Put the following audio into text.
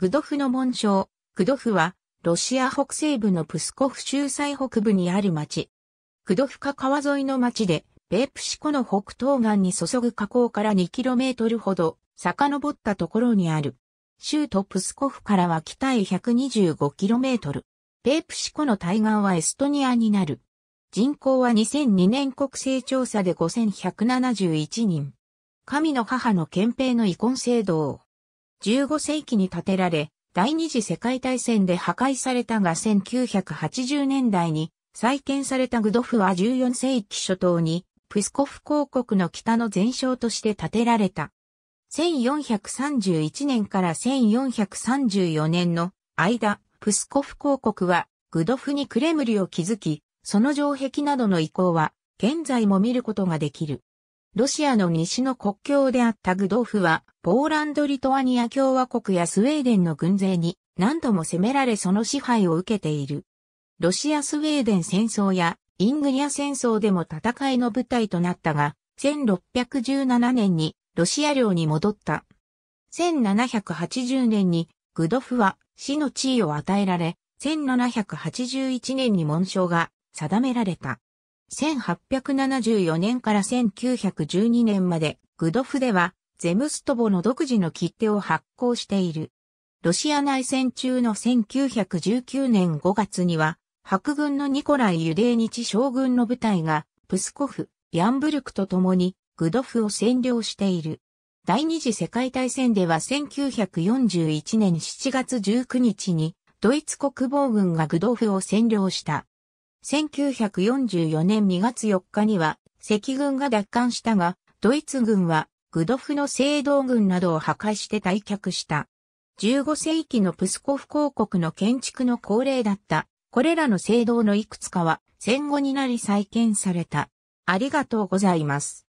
グドフの紋章。グドフは、ロシア北西部のプスコフ州最北部にある町。グドフカ川沿いの町で、ベープシコの北東岸に注ぐ河口から 2km ほど遡ったところにある。州都プスコフからは北へ 125km。ベープシコの対岸はエストニアになる。人口は2002年国勢調査で5171人。神の母の憲兵の遺恨制度を15世紀に建てられ、第二次世界大戦で破壊されたが1980年代に再建されたグドフは14世紀初頭にプスコフ公国の北の前哨として建てられた。1431年から1434年の間、プスコフ公国はグドフにクレムリを築き、その城壁などの遺構は現在も見ることができる。ロシアの西の国境であったグドフは、ポーランド・リトアニア共和国やスウェーデンの軍勢に何度も攻められその支配を受けている。ロシア・スウェーデン戦争やイングリア戦争でも戦いの舞台となったが、1617年にロシア領に戻った。1780年にグドフは死の地位を与えられ、1781年に紋章が定められた。1874年から1912年まで、グドフでは、ゼムストボの独自の切手を発行している。ロシア内戦中の1919年5月には、白軍のニコライ・ユデーニチ将軍の部隊が、プスコフ、ヤンブルクと共に、グドフを占領している。第二次世界大戦では1941年7月19日に、ドイツ国防軍がグドフを占領した。1944年2月4日には、赤軍が奪還したが、ドイツ軍は、グドフの聖堂軍などを破壊して退却した。15世紀のプスコフ公国の建築の恒例だった。これらの聖堂のいくつかは、戦後になり再建された。ありがとうございます。